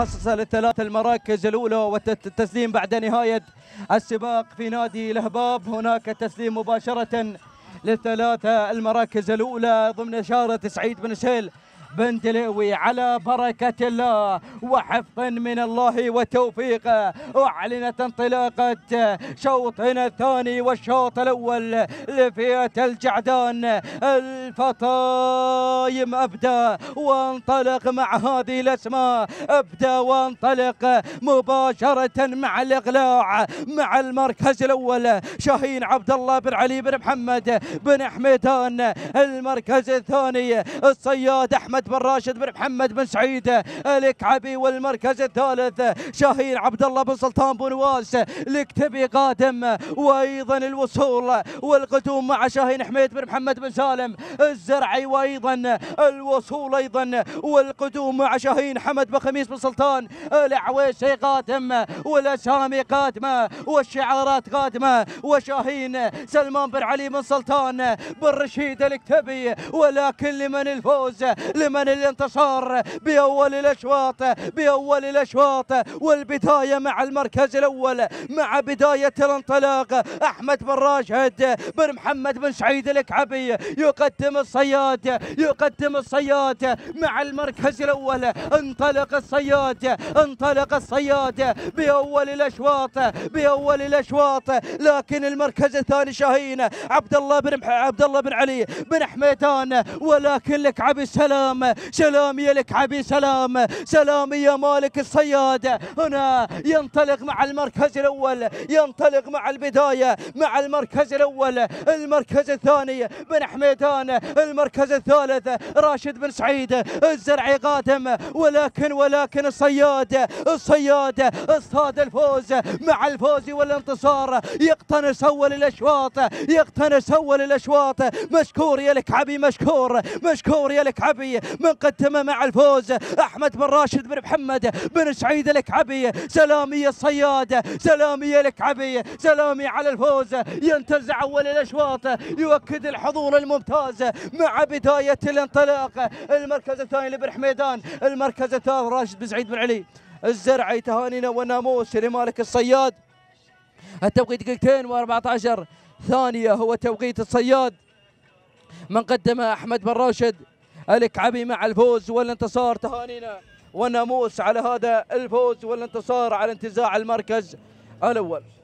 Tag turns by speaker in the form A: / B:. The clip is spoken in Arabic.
A: المخصصة للثلاث المراكز الأولى والتسليم بعد نهاية السباق في نادي الهباب هناك تسليم مباشرة للثلاثة المراكز الأولى ضمن إشارة سعيد بن سهيل بندلوي على بركة الله وحفظا من الله وتوفيقه أعلنت انطلاقة شوطنا الثاني والشوط الأول لفئة الجعدان الفطايم أبدأ وانطلق مع هذه الأسماء أبدأ وانطلق مباشرة مع الإقلاع مع المركز الأول شاهين عبد الله بن علي بن محمد بن حميدان المركز الثاني الصياد أحمد محمد بن راشد بن محمد بن سعيد الكعبي والمركز الثالث شاهين عبد الله بن سلطان بن واس الكتبي قادم وايضا الوصول والقدوم مع شاهين حميد بن محمد بن سالم الزرعي وايضا الوصول ايضا والقدوم مع شاهين حمد بن خميس بن سلطان العويسي قادم والاسامي قادمه والشعارات قادمه وشاهين سلمان بن علي بن سلطان بن رشيد الكتبي ولكن لمن الفوز لمن دائما الانتصار باول الاشواط باول الاشواط والبدايه مع المركز الاول مع بدايه الانطلاق احمد بن راشد بن محمد بن سعيد الكعبي يقدم الصياد يقدم الصياد مع المركز الاول انطلق الصياد انطلق الصياد باول الاشواط باول الاشواط لكن المركز الثاني شاهين عبد الله بن عبد الله بن علي بن حميدان ولكن لكعبي السلام سلام سلام يا لك عبي سلام سلام يا مالك الصياد هنا ينطلق مع المركز الأول ينطلق مع البداية مع المركز الأول المركز الثاني بن حميدان المركز الثالث راشد بن سعيد الزرعي قادم ولكن ولكن الصياد الصياد اصطاد الفوز مع الفوز والانتصار يقتنص أول الأشواط يقتنص أول الأشواط مشكور يا لك عبي مشكور مشكور يا لك عبي من قدم مع الفوز أحمد بن راشد بن محمد بن سعيد الكعبي سلامي الصياد سلامي الكعبي سلامي على الفوز ينتزع أول الأشواط يؤكد الحضور الممتاز مع بداية الانطلاق المركز الثاني لبن حميدان المركز الثالث راشد بن سعيد بن علي الزرعي تهانينا والناموس لمالك الصياد التوقيت دقيقتين و14 ثانية هو توقيت الصياد من قدمه أحمد بن راشد الكعبي مع الفوز والانتصار تهانينا والناموس على هذا الفوز والانتصار على انتزاع المركز الأول